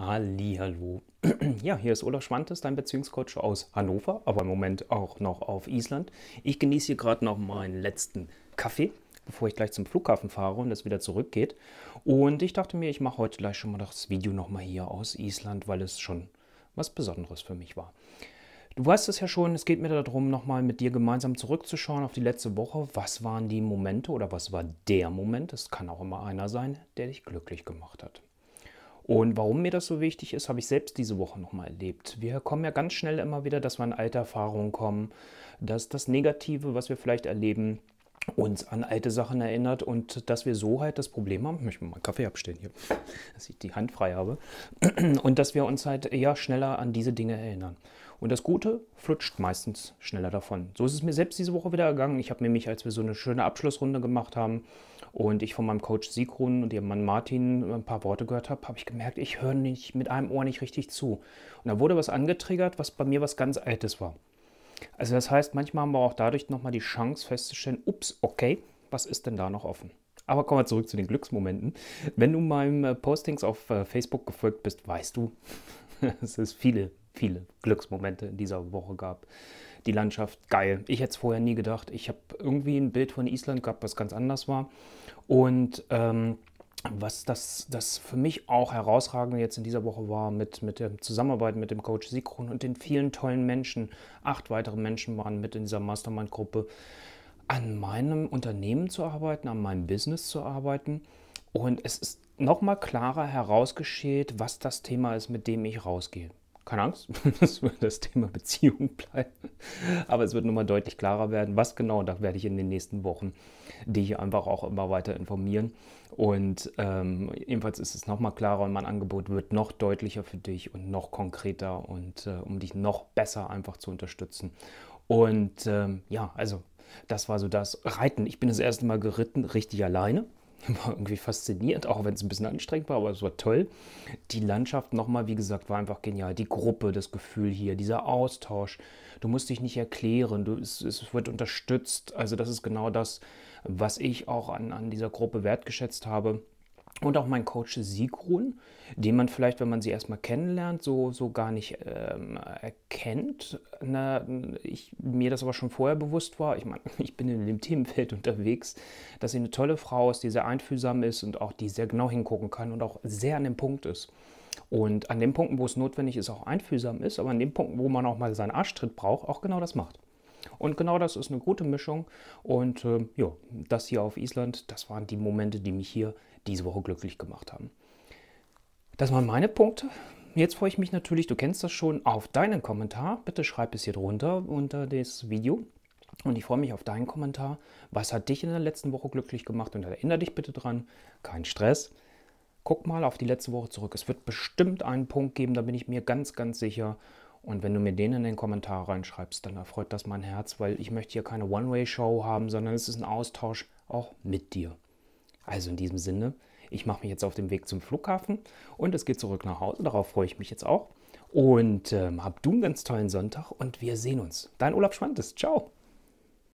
Hallihallo. Ja, hier ist Olaf Schwantes, dein Beziehungscoach aus Hannover, aber im Moment auch noch auf Island. Ich genieße hier gerade noch meinen letzten Kaffee, bevor ich gleich zum Flughafen fahre und es wieder zurückgeht. Und ich dachte mir, ich mache heute gleich schon mal das Video nochmal hier aus Island, weil es schon was Besonderes für mich war. Du weißt es ja schon, es geht mir darum, nochmal mit dir gemeinsam zurückzuschauen auf die letzte Woche. Was waren die Momente oder was war der Moment? Es kann auch immer einer sein, der dich glücklich gemacht hat. Und warum mir das so wichtig ist, habe ich selbst diese Woche nochmal erlebt. Wir kommen ja ganz schnell immer wieder, dass wir an alte Erfahrungen kommen, dass das Negative, was wir vielleicht erleben, uns an alte Sachen erinnert und dass wir so halt das Problem haben, ich möchte mal meinen Kaffee abstellen hier, dass ich die Hand frei habe, und dass wir uns halt eher schneller an diese Dinge erinnern. Und das Gute flutscht meistens schneller davon. So ist es mir selbst diese Woche wieder ergangen. Ich habe nämlich, als wir so eine schöne Abschlussrunde gemacht haben und ich von meinem Coach Sigrun und ihrem Mann Martin ein paar Worte gehört habe, habe ich gemerkt, ich höre nicht mit einem Ohr nicht richtig zu. Und da wurde was angetriggert, was bei mir was ganz Altes war. Also das heißt, manchmal haben wir auch dadurch nochmal die Chance festzustellen, ups, okay, was ist denn da noch offen? Aber kommen wir zurück zu den Glücksmomenten. Wenn du meinem äh, Postings auf äh, Facebook gefolgt bist, weißt du, dass es viele viele Glücksmomente in dieser Woche gab. Die Landschaft, geil. Ich hätte es vorher nie gedacht. Ich habe irgendwie ein Bild von Island gehabt, was ganz anders war. Und ähm, was das, das für mich auch herausragend jetzt in dieser Woche war, mit, mit der Zusammenarbeit mit dem Coach Sikron und den vielen tollen Menschen, acht weitere Menschen waren mit in dieser Mastermind-Gruppe, an meinem Unternehmen zu arbeiten, an meinem Business zu arbeiten. Und es ist nochmal klarer herausgeschält, was das Thema ist, mit dem ich rausgehe keine Angst, das wird das Thema Beziehung bleiben. Aber es wird nochmal deutlich klarer werden, was genau. Da werde ich in den nächsten Wochen dich einfach auch immer weiter informieren. Und ähm, ebenfalls ist es nochmal klarer und mein Angebot wird noch deutlicher für dich und noch konkreter und äh, um dich noch besser einfach zu unterstützen. Und ähm, ja, also das war so das Reiten. Ich bin das erste Mal geritten, richtig alleine. war irgendwie faszinierend, auch wenn es ein bisschen anstrengend war, aber es war toll. Die Landschaft nochmal, wie gesagt, war einfach genial. Die Gruppe, das Gefühl hier, dieser Austausch. Du musst dich nicht erklären, du, es, es wird unterstützt. Also das ist genau das, was ich auch an, an dieser Gruppe wertgeschätzt habe und auch mein Coach Sigrun, den man vielleicht, wenn man sie erstmal kennenlernt, so, so gar nicht ähm, erkennt. Na, ich, mir das aber schon vorher bewusst war, ich meine, ich bin in dem Themenfeld unterwegs, dass sie eine tolle Frau ist, die sehr einfühlsam ist und auch die sehr genau hingucken kann und auch sehr an dem Punkt ist. Und an den Punkten, wo es notwendig ist, auch einfühlsam ist, aber an den Punkten, wo man auch mal seinen Arschtritt braucht, auch genau das macht. Und genau das ist eine gute Mischung. Und äh, ja, das hier auf Island, das waren die Momente, die mich hier diese Woche glücklich gemacht haben. Das waren meine Punkte. Jetzt freue ich mich natürlich, du kennst das schon, auf deinen Kommentar. Bitte schreib es hier drunter unter das Video. Und ich freue mich auf deinen Kommentar. Was hat dich in der letzten Woche glücklich gemacht? Und erinnere dich bitte dran, kein Stress. Guck mal auf die letzte Woche zurück. Es wird bestimmt einen Punkt geben, da bin ich mir ganz, ganz sicher. Und wenn du mir den in den Kommentar reinschreibst, dann erfreut das mein Herz, weil ich möchte hier keine One-Way-Show haben, sondern es ist ein Austausch auch mit dir. Also in diesem Sinne, ich mache mich jetzt auf den Weg zum Flughafen und es geht zurück nach Hause. Darauf freue ich mich jetzt auch. Und ähm, hab du einen ganz tollen Sonntag und wir sehen uns. Dein Olaf Schwantes. Ciao.